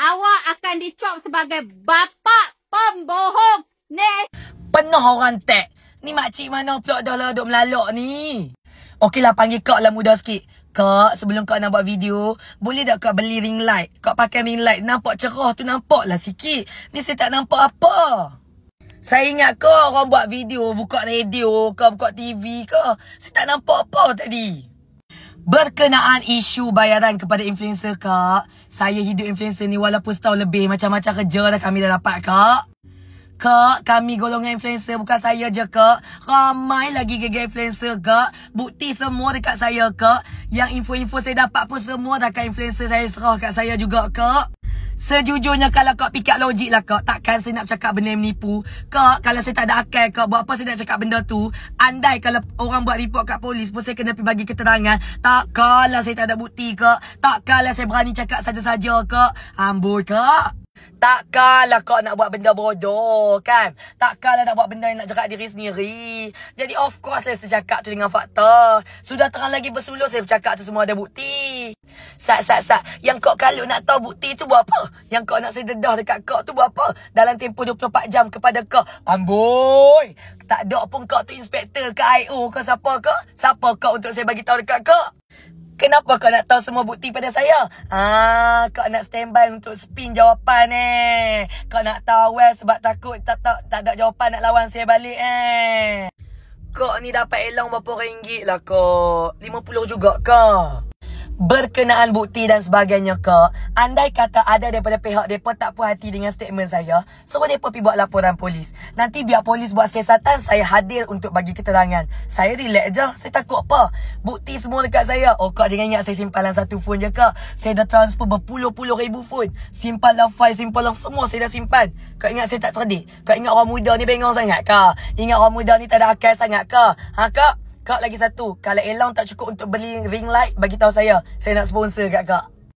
awak akan dicop sebagai bapa pembohong ni. Penuh orang tak. Ni makcik mana pula dah lah duk melalak ni. Okeylah panggil kak lah mudah sikit. Kak, sebelum kak nak buat video, boleh tak kak beli ring light? Kak pakai ring light, nampak cerah tu nampak lah sikit. Ni saya tak nampak apa. Saya ingat kau orang buat video, buka radio, kau buka TV kau. Saya tak nampak apa tadi. Berkenaan isu bayaran kepada influencer kak Saya hidup influencer ni walaupun setahun lebih Macam-macam kerja dah kami dah dapat kak Kak, kami golongan influencer bukan saya je kak Ramai lagi geger influencer kak Bukti semua dekat saya kak Yang info-info saya dapat pun semua dah kat influencer saya serah kat saya juga kak Sejujurnya kalau kau pikat logik lah kau Takkan saya nak cakap benda yang menipu Kak, kalau saya tak ada akal kau Buat apa saya nak cakap benda tu Andai kalau orang buat report kat polis pun Saya kena pergi bagi keterangan Tak kalau saya tak ada bukti kau, Tak kalau saya berani cakap saja-saja kak Ambul Tak Takkanlah kau nak buat benda bodoh kan Tak Takkanlah nak buat benda yang nak jerat diri sendiri Jadi of course lah saya cakap tu dengan fakta Sudah terang lagi bersuluh saya bercakap tu semua ada bukti Sat, sat, sat. Yang kau kalau nak tahu bukti tu buat apa? Yang kau nak saya dedah dekat kau tu buat apa? Dalam tempoh 24 jam kepada kau. Amboi. Tak ada pun kau tu inspektor ke IO ke siapa ke? Siapa kau untuk saya bagi tahu dekat kau? Kenapa kau nak tahu semua bukti pada saya? Ah, kau nak standby untuk spin jawapan eh. Kau nak tahu well eh, sebab takut tak, tak, tak ada jawapan nak lawan saya balik eh. Kau ni dapat elang berapa ringgit lah kau? 50 juga kau? berkenaan bukti dan sebagainya ke andai kata ada daripada pihak mereka tak puas hati dengan statement saya suruh mereka pergi buat laporan polis nanti biar polis buat siasatan saya hadir untuk bagi keterangan saya relax je saya takut apa bukti semua dekat saya oh kak jangan ingat saya simpan dalam satu phone je kak saya dah transfer berpuluh-puluh ribu phone simpan dalam file simpan dalam semua saya dah simpan kak ingat saya tak cerdik kak ingat orang muda ni bengong sangat kak ingat orang muda ni tak ada akal sangat kak ha kak Kak lagi satu, kalau elang tak cukup untuk beli ring light, bagi tahu saya. Saya nak sponsor kat kak.